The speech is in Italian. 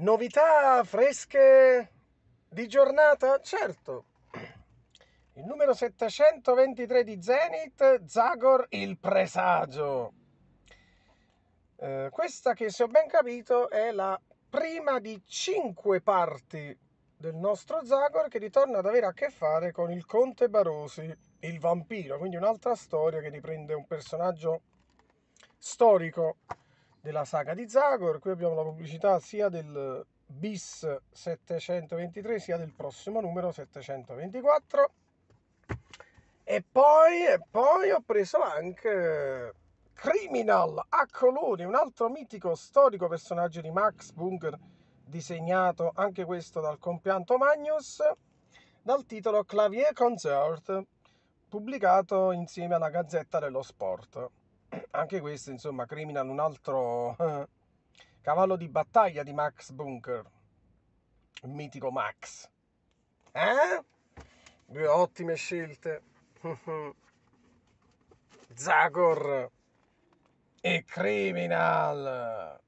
Novità fresche di giornata? Certo. Il numero 723 di Zenith, Zagor il presagio. Eh, questa che se ho ben capito è la prima di cinque parti del nostro Zagor che ritorna ad avere a che fare con il conte Barosi, il vampiro, quindi un'altra storia che riprende un personaggio storico della saga di Zagor. Qui abbiamo la pubblicità sia del bis 723 sia del prossimo numero 724. E poi, e poi ho preso anche Criminal a colori, un altro mitico storico personaggio di Max Bunker, disegnato anche questo dal compianto Magnus, dal titolo Clavier Concert, pubblicato insieme alla Gazzetta dello Sport anche questo, insomma, Criminal, un altro cavallo di battaglia di Max Bunker, il mitico Max. Eh? Due ottime scelte. Zagor e Criminal.